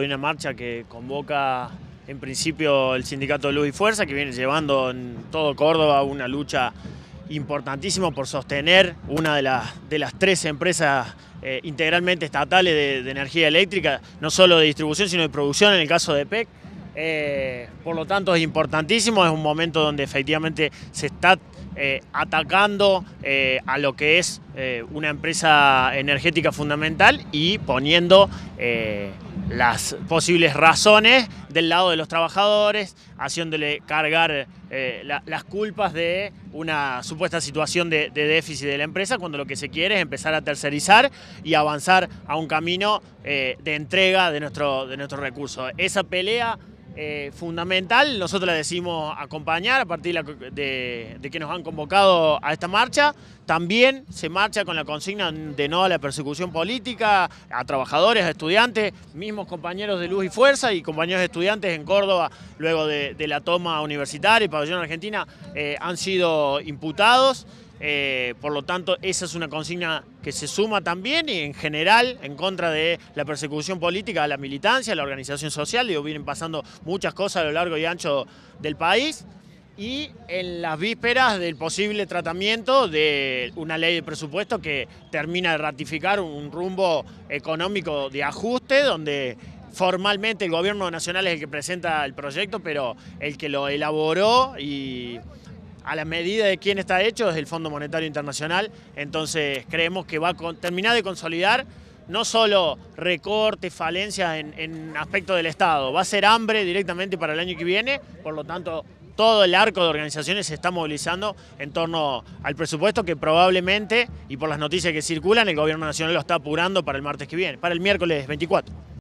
Hay una marcha que convoca en principio el sindicato Luz y Fuerza, que viene llevando en todo Córdoba una lucha importantísima por sostener una de las, de las tres empresas eh, integralmente estatales de, energía eléctrica, no solo de distribución, sino de producción en el caso de PEC. Eh, por lo tanto es importantísimo, es un momento donde efectivamente se está eh, atacando a lo que es una empresa energética fundamental y poniendo las posibles razones del lado de los trabajadores, haciéndole cargar eh, las culpas de una supuesta situación de, déficit de la empresa, cuando lo que se quiere es empezar a tercerizar y avanzar a un camino eh, de entrega de nuestros de nuestro recurso. Esa pelea eh, fundamental. Nosotros la decimos acompañar a partir de, que nos han convocado a esta marcha. También se marcha con la consigna de no a la persecución política, a trabajadores, a estudiantes, mismos compañeros de Luz y Fuerza y compañeros estudiantes en Córdoba, luego de, la toma universitaria y pabellón argentina, eh, han sido imputados. Eh, por lo tanto, esa es una consigna que se suma también y en general en contra de la persecución política, la militancia, la organización social. Digo, vienen pasando muchas cosas a lo largo y ancho del país. Y en las vísperas del posible tratamiento de una ley de presupuesto que termina de ratificar un rumbo económico de ajuste, donde formalmente el gobierno nacional es el que presenta el proyecto, pero el que lo elaboró y a la medida de quién está hecho es el Fondo Monetario Internacional, entonces creemos que va a terminar de consolidar no solo recortes, falencias en, en aspecto del Estado, va a ser hambre directamente para el año que viene, por lo tanto todo el arco de organizaciones se está movilizando en torno al presupuesto que probablemente, y por las noticias que circulan, el Gobierno Nacional lo está apurando para el martes que viene, para el miércoles 24.